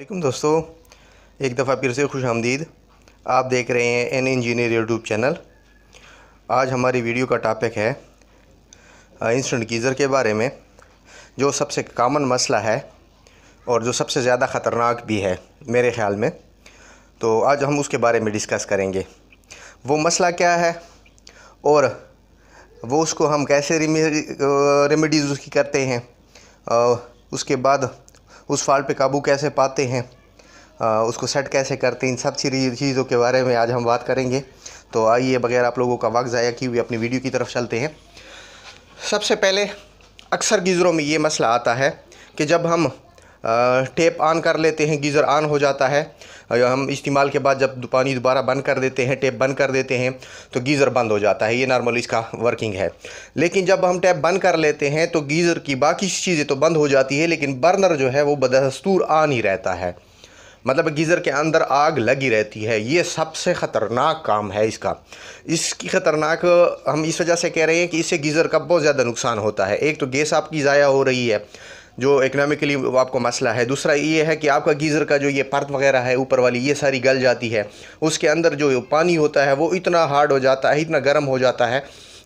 वालेकुम दोस्तों एक दफ़ा फिर से खुश आमदीद आप देख रहे हैं एन इंजीनियर यूट्यूब चैनल आज हमारी वीडियो का टॉपिक है इंस्टेंट गीज़र के बारे में जो सबसे कामन मसला है और जो सबसे ज़्यादा ख़तरनाक भी है मेरे ख़्याल में तो आज हम उसके बारे में डिस्कस करेंगे वो मसला क्या है और वो उसको हम कैसे रिमेडीज़ उसकी करते हैं उसके बाद उस फॉल्ट पे काबू कैसे पाते हैं आ, उसको सेट कैसे करते हैं इन सब चीज़ों के बारे में आज हम बात करेंगे तो आइए बगैर आप लोगों का वक्त ज़ाया किए हुए अपनी वीडियो की तरफ चलते हैं सबसे पहले अक्सर गीज़रों में ये मसला आता है कि जब हम टेप ऑन कर लेते हैं गीज़र ऑन हो जाता है हम इस्तेमाल के बाद जब पानी दोबारा बंद कर देते हैं टैप बंद कर देते हैं तो गीज़र बंद हो जाता है ये नॉर्मली इसका वर्किंग है लेकिन जब हम टैप बंद कर लेते हैं तो गीज़र की बाकी चीज़ें तो बंद हो जाती है लेकिन बर्नर जो है वो बदस्तूर आ नहीं रहता है मतलब गीज़र के अंदर आग लगी रहती है ये सबसे ख़तरनाक काम है इसका इसकी ख़तरनाक हम इस वजह से कह रहे हैं कि इससे गीज़र का बहुत ज़्यादा नुकसान होता है एक तो गैस आपकी ज़ाया हो रही है जो इकनॉमिकली आपको मसला है दूसरा ये है कि आपका गीज़र का जो ये परत वगैरह है ऊपर वाली ये सारी गल जाती है उसके अंदर जो पानी होता है वो इतना हार्ड हो जाता है इतना गर्म हो जाता है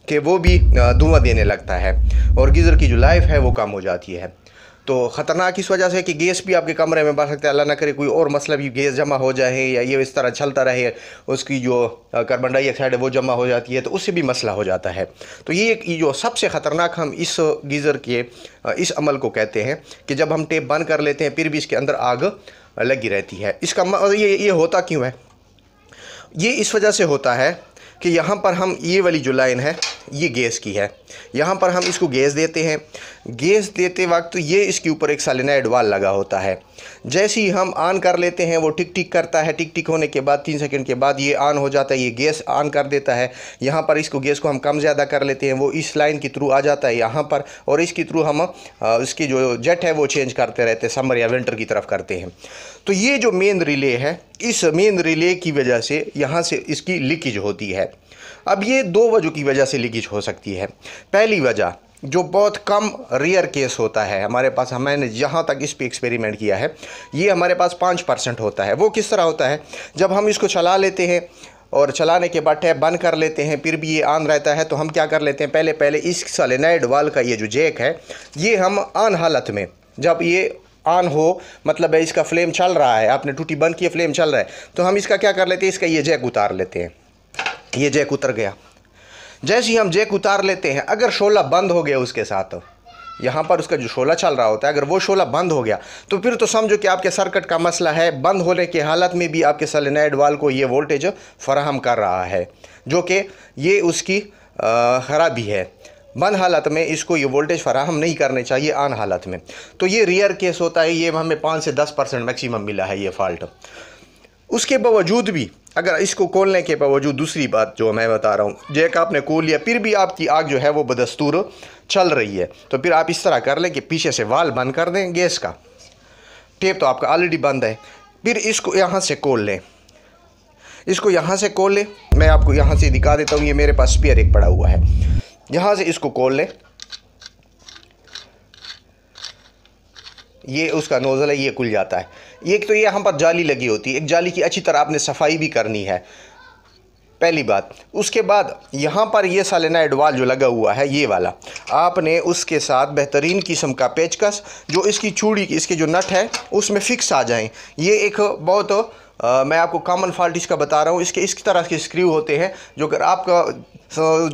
कि वो भी धुआँ देने लगता है और गीज़र की जो लाइफ है वो कम हो जाती है तो ख़तरनाक इस वजह से कि गैस भी आपके कमरे में बढ़ सकता है अल्लाह ना करे कोई और मसला भी गैस जमा हो जाए या ये इस तरह चलता रहे उसकी जो कार्बन डाइऑक्साइड है वो जमा हो जाती है तो उससे भी मसला हो जाता है तो ये एक जो सबसे ख़तरनाक हम इस गीज़र के इस अमल को कहते हैं कि जब हम टेप बंद कर लेते हैं फिर भी इसके अंदर आग लगी रहती है इसका ये ये होता क्यों है ये इस वजह से होता है कि यहाँ पर हम ये वाली जो लाइन है ये गैस की है यहाँ पर हम इसको गैस देते हैं गैस देते वक्त तो ये इसके ऊपर एक सालिनाइड वाल लगा होता है जैसे ही हम ऑन कर लेते हैं वो टिक टिक करता है टिक टिक होने के बाद तीन सेकंड के बाद ये ऑन हो जाता है ये गैस ऑन कर देता है यहाँ पर इसको गैस को हम कम ज़्यादा कर लेते हैं वो इस लाइन के थ्रू आ जाता है यहाँ पर और इसके थ्रू हम इसकी जो जेट है वो चेंज करते रहते हैं समर या विंटर की तरफ करते हैं तो ये जो मेन रिले है इस मेन रिले की वजह से यहाँ से इसकी लीकेज होती है अब ये दो वजह की वजह से लीकेज हो सकती है पहली वजह जो बहुत कम रेयर केस होता है हमारे पास हमने जहाँ तक इस पर एक्सपेरिमेंट किया है ये हमारे पास पाँच परसेंट होता है वो किस तरह होता है जब हम इसको चला लेते हैं और चलाने के बाद टैप बंद कर लेते हैं फिर भी ये ऑन रहता है तो हम क्या कर लेते हैं पहले पहले इस सलेनाइड वाल का ये जो जैक है ये हम ऑन हालत में जब ये ऑन हो मतलब है इसका फ्लेम चल रहा है आपने टूटी बंद की फ्लेम चल रहा है तो हम इसका क्या कर लेते हैं इसका ये जैक उतार लेते हैं ये जैक उतर गया जैसे ही हम जैक उतार लेते हैं अगर शोला बंद हो गया उसके साथ यहाँ पर उसका जो शोला चल रहा होता है अगर वो शोला बंद हो गया तो फिर तो समझो कि आपके सर्किट का मसला है बंद होने की हालत में भी आपके सलेनाइड वाल को ये वोल्टेज फराहम कर रहा है जो कि ये उसकी ख़राबी है बंद हालत में इसको ये वोल्टेज फराहम नहीं करने चाहिए आन हालत में तो ये रियर केस होता है ये हमें पाँच से दस परसेंट मैक्सिमम मिला है ये फॉल्ट उसके बावजूद भी अगर इसको खोलने के बावजूद दूसरी बात जो मैं बता रहा हूँ जैक आपने खोल लिया फिर भी आपकी आग जो है वो बदस्तूर चल रही है तो फिर आप इस तरह कर लें कि पीछे से वाल बंद कर दें गैस का टेप तो आपका ऑलरेडी बंद है फिर इसको यहाँ से खोल लें इसको यहाँ से खोल लें मैं आपको यहाँ से दिखा देता हूँ ये मेरे पास स्पेयर एक पड़ा हुआ है यहां से इसको खोल लें ये उसका नोज़ल है ये खुल जाता है एक तो ये हम पर जाली लगी होती है एक जाली की अच्छी तरह आपने सफाई भी करनी है पहली बात उसके बाद यहाँ पर ये सालेना एडवाल जो लगा हुआ है ये वाला आपने उसके साथ बेहतरीन किस्म का पेचकस जो इसकी चूड़ी इसके जो नट है उसमें फ़िक्स आ जाए ये एक बहुत आ, मैं आपको कॉमन फॉल्ट इसका बता रहा हूँ इसके इस तरह के स्क्रू होते हैं जो अगर आपका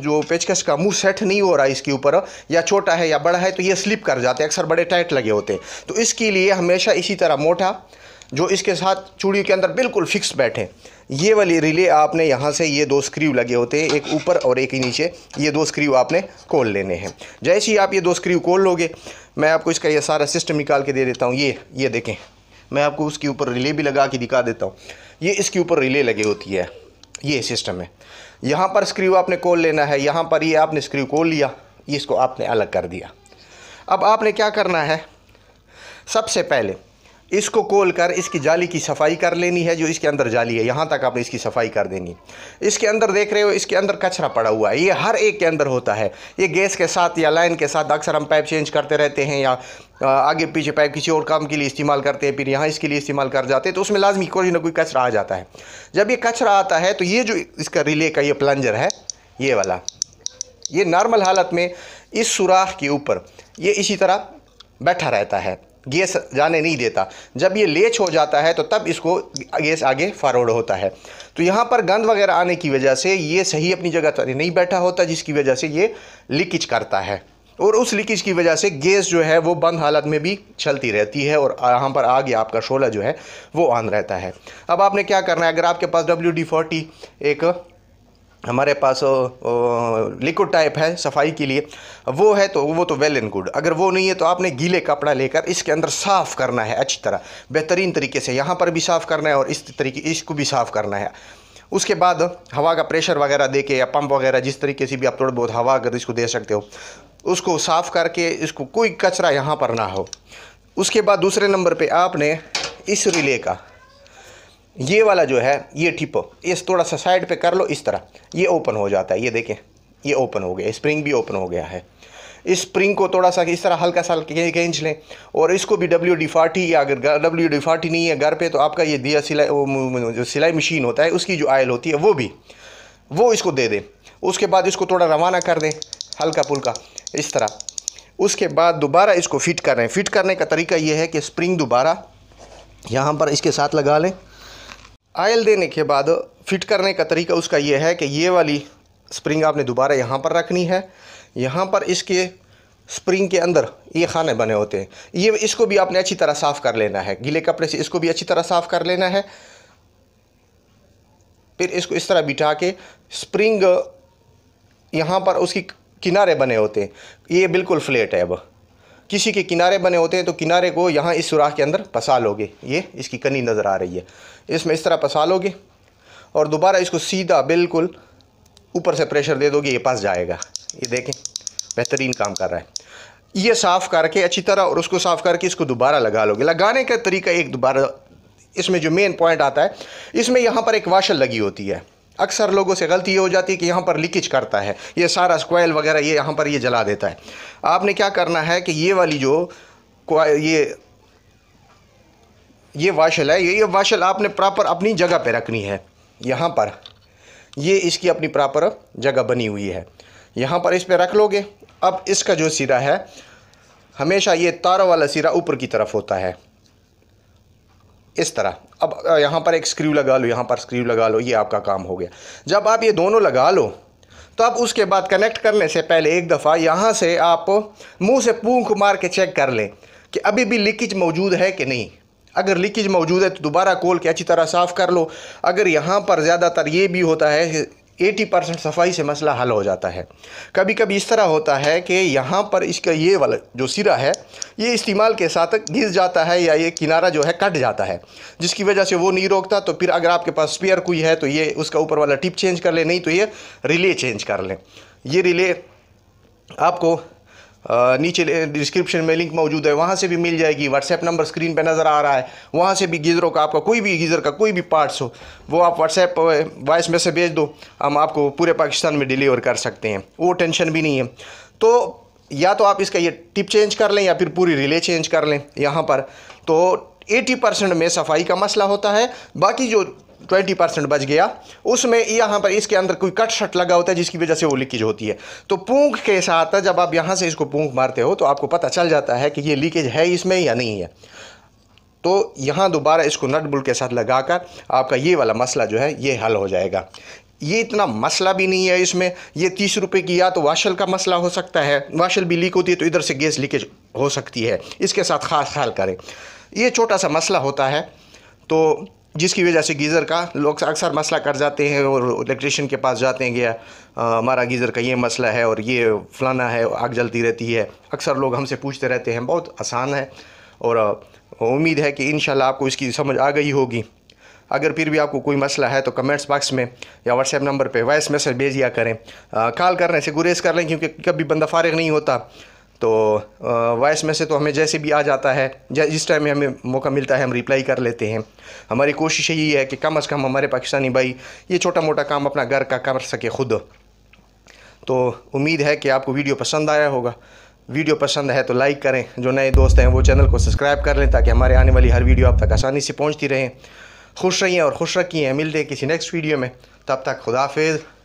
जो पेचकश का मुंह सेट नहीं हो रहा है इसके ऊपर या छोटा है या बड़ा है तो ये स्लिप कर जाते हैं अक्सर बड़े टाइट लगे होते हैं तो इसके लिए हमेशा इसी तरह मोटा जो इसके साथ चूड़ी के अंदर बिल्कुल फिक्स बैठे ये वाली रिले आपने यहाँ से ये दो स्क्रीव लगे होते हैं एक ऊपर और एक ही नीचे ये दो स्क्रीव आपने खोल लेने हैं जैसे ही आप ये दो स्क्रीव खोल लोगे मैं आपको इसका ये सारा सिस्टम निकाल के दे देता हूँ ये ये देखें मैं आपको उसके ऊपर रिले भी लगा के दिखा देता हूँ ये इसके ऊपर रिले लगे होती है ये सिस्टम है यहाँ पर स्क्रू आपने कोल लेना है यहाँ पर ये आपने स्क्रू कोल लिया इसको आपने अलग कर दिया अब आपने क्या करना है सबसे पहले इसको कोल कर इसकी जाली की सफाई कर लेनी है जो इसके अंदर जाली है यहाँ तक आपने इसकी सफाई कर देनी इसके अंदर देख रहे हो इसके अंदर कचरा पड़ा हुआ है ये हर एक के अंदर होता है ये गैस के साथ या लाइन के साथ अक्सर हम पाइप चेंज करते रहते हैं या आगे पीछे पाइप किसी और काम के लिए इस्तेमाल करते हैं फिर यहाँ इसके लिए इस्तेमाल कर जाते हैं तो उसमें लाजमी कोई ना कोई कचरा आ जाता है जब ये कचरा आता है तो ये जो इसका रिले का ये प्लंजर है ये वाला ये नॉर्मल हालत में इस सुराख के ऊपर ये इसी तरह बैठा रहता है गैस जाने नहीं देता जब ये लेच हो जाता है तो तब इसको गैस आगे फॉरवर्ड होता है तो यहाँ पर गंद वगैरह आने की वजह से ये सही अपनी जगह पर नहीं बैठा होता जिसकी वजह से ये लीकेज करता है और उस लीकेज की वजह से गैस जो है वो बंद हालत में भी चलती रहती है और यहाँ पर आग या आपका शोला जो है वो ऑन रहता है अब आपने क्या करना है अगर आपके पास डब्ल्यू डी फोर्टी एक हमारे पास लिक्विड टाइप है सफाई के लिए वो है तो वो तो वेल एंड गुड अगर वो नहीं है तो आपने गीले कपड़ा लेकर इसके अंदर साफ़ करना है अच्छी तरह बेहतरीन तरीके से यहाँ पर भी साफ़ करना है और इस तरीके इसको भी साफ़ करना है उसके बाद हवा का प्रेशर वगैरह दे के या पंप वगैरह जिस तरीके से भी आप थोड़ा बहुत हवा अगर इसको दे सकते हो उसको साफ़ करके इसको कोई कचरा यहाँ पर ना हो उसके बाद दूसरे नंबर पर आपने इस रिले का ये वाला जो है ये टिप इस थोड़ा सा साइड पे कर लो इस तरह ये ओपन हो जाता है ये देखें ये ओपन हो गया स्प्रिंग भी ओपन हो गया है इस स्प्रिंग को थोड़ा सा इस तरह हल्का सा खींच लें और इसको भी डब्ल्यू डी फार्टी या अगर डब्ल्यू डी फार्टी नहीं है घर पे तो आपका ये दिया सिलाई वो जो सिलाई मशीन होता है उसकी जो आयल होती है वो भी वो इसको दे दें उसके बाद इसको थोड़ा रवाना कर दें हल्का पुल्का इस तरह उसके बाद दोबारा इसको फिट करें फिट करने का तरीका ये है कि स्प्रिंग दोबारा यहाँ पर इसके साथ लगा लें आयल देने के बाद फिट करने का तरीका उसका ये है कि ये वाली स्प्रिंग आपने दोबारा यहाँ पर रखनी है यहाँ पर इसके स्प्रिंग के अंदर ये खाने बने होते हैं ये इसको भी आपने अच्छी तरह साफ़ कर लेना है गीले कपड़े से इसको भी अच्छी तरह साफ़ कर लेना है फिर इसको इस तरह बिठा के स्प्रिंग यहाँ पर उसकी किनारे बने होते हैं ये बिल्कुल फ्लेट है अब किसी के किनारे बने होते हैं तो किनारे को यहाँ इस सुराख के अंदर पसा लोगे ये इसकी कनी नज़र आ रही है इसमें इस तरह पसा लोगे और दोबारा इसको सीधा बिल्कुल ऊपर से प्रेशर दे दोगे ये पास जाएगा ये देखें बेहतरीन काम कर रहा है ये साफ़ करके अच्छी तरह और उसको साफ़ करके इसको दोबारा लगा लोगे लगाने का तरीका एक दोबारा इसमें जो मेन पॉइंट आता है इसमें यहाँ पर एक वाशर लगी होती है अक्सर लोगों से गलती ये हो जाती है कि यहाँ पर लीकेज करता है ये सारा स्क्वायल वगैरह ये यहाँ पर ये जला देता है आपने क्या करना है कि ये वाली जो ये ये वाशल है ये ये वाशल आपने प्रॉपर अपनी जगह पे रखनी है यहाँ पर ये इसकी अपनी प्रॉपर जगह बनी हुई है यहाँ पर इस पर रख लोगे अब इसका जो सिरा है हमेशा ये तारों वाला सिरा ऊपर की तरफ होता है इस तरह अब यहाँ पर एक स्क्रू लगा लो यहाँ पर स्क्रू लगा लो ये आपका काम हो गया जब आप ये दोनों लगा लो तो आप उसके बाद कनेक्ट करने से पहले एक दफ़ा यहाँ से आप मुंह से पूंख मार के चेक कर लें कि अभी भी लीकेज मौजूद है कि नहीं अगर लीकेज मौजूद है तो दोबारा कोल के अच्छी तरह साफ़ कर लो अगर यहाँ पर ज़्यादातर ये भी होता है 80 परसेंट सफाई से मसला हल हो जाता है कभी कभी इस तरह होता है कि यहाँ पर इसका ये वाला जो सिरा है ये इस्तेमाल के साथ घिस जाता है या ये किनारा जो है कट जाता है जिसकी वजह से वो नहीं रोकता तो फिर अगर आपके पास स्पेयर कोई है तो ये उसका ऊपर वाला टिप चेंज कर लें नहीं तो ये रिले चेंज कर लें ये रिले आपको नीचे डिस्क्रिप्शन में लिंक मौजूद है वहाँ से भी मिल जाएगी व्हाट्सएप नंबर स्क्रीन पर नज़र आ रहा है वहाँ से भी गीज़रों का आपका कोई भी गीज़र का कोई भी पार्ट्स हो वो आप व्हाट्सएप वॉइस मैसेज भेज दो हम आपको पूरे पाकिस्तान में डिलीवर कर सकते हैं वो टेंशन भी नहीं है तो या तो आप इसका ये टिप चेंज कर लें या फिर पूरी रिले चेंज कर लें यहाँ पर तो 80 परसेंट में सफाई का मसला होता है बाकी जो ट्वेंटी परसेंट बच गया उसमें यहाँ पर इसके अंदर कोई कट शट लगा होता है जिसकी वजह से वो लीकेज होती है तो पूंख के साथ जब आप यहाँ से इसको पूंख मारते हो तो आपको पता चल जाता है कि ये लीकेज है इसमें या नहीं है तो यहाँ दोबारा इसको नट बुल के साथ लगाकर आपका ये वाला मसला जो है ये हल हो जाएगा ये इतना मसला भी नहीं है इसमें ये तीस रुपये की या तो वाशल का मसला हो सकता है वाशल भी लीक होती है तो इधर से गैस लीकेज हो सकती है इसके साथ ख़ास ख्याल करें ये छोटा सा मसला होता है तो जिसकी वजह से गीज़र का लोग अक्सर मसला कर जाते हैं और इलेक्ट्रिशियन के पास जाते हैं कि हमारा गीज़र का ये मसला है और ये फलाना है आग जलती रहती है अक्सर लोग हमसे पूछते रहते हैं बहुत आसान है और उम्मीद है कि इन आपको इसकी समझ आ गई होगी अगर फिर भी आपको कोई मसला है तो कमेंट्स बॉक्स में या व्हाट्सएप नंबर पे वॉइस मैसेज भेज दिया करें कॉल करने से गुरेज कर लें क्योंकि कभी बंदा फारिग नहीं होता तो वॉइस मैसेज तो हमें जैसे भी आ जाता है जिस टाइम में हमें मौका मिलता है हम रिप्लाई कर लेते हैं हमारी कोशिश यही है कि कम अज़ कम हमारे पाकिस्तानी भाई ये छोटा मोटा काम अपना घर का कर सके ख़ुद तो उम्मीद है कि आपको वीडियो पसंद आया होगा वीडियो पसंद है तो लाइक करें जो नए दोस्त हैं वो चैनल को सब्सक्राइब कर लें ताकि हमारे आने वाली हर वीडियो आप तक आसानी से पहुँचती रहें खुश रहिए और खुश रखिए मिलते हैं किसी नेक्स्ट वीडियो में तब तक खुदाफिज़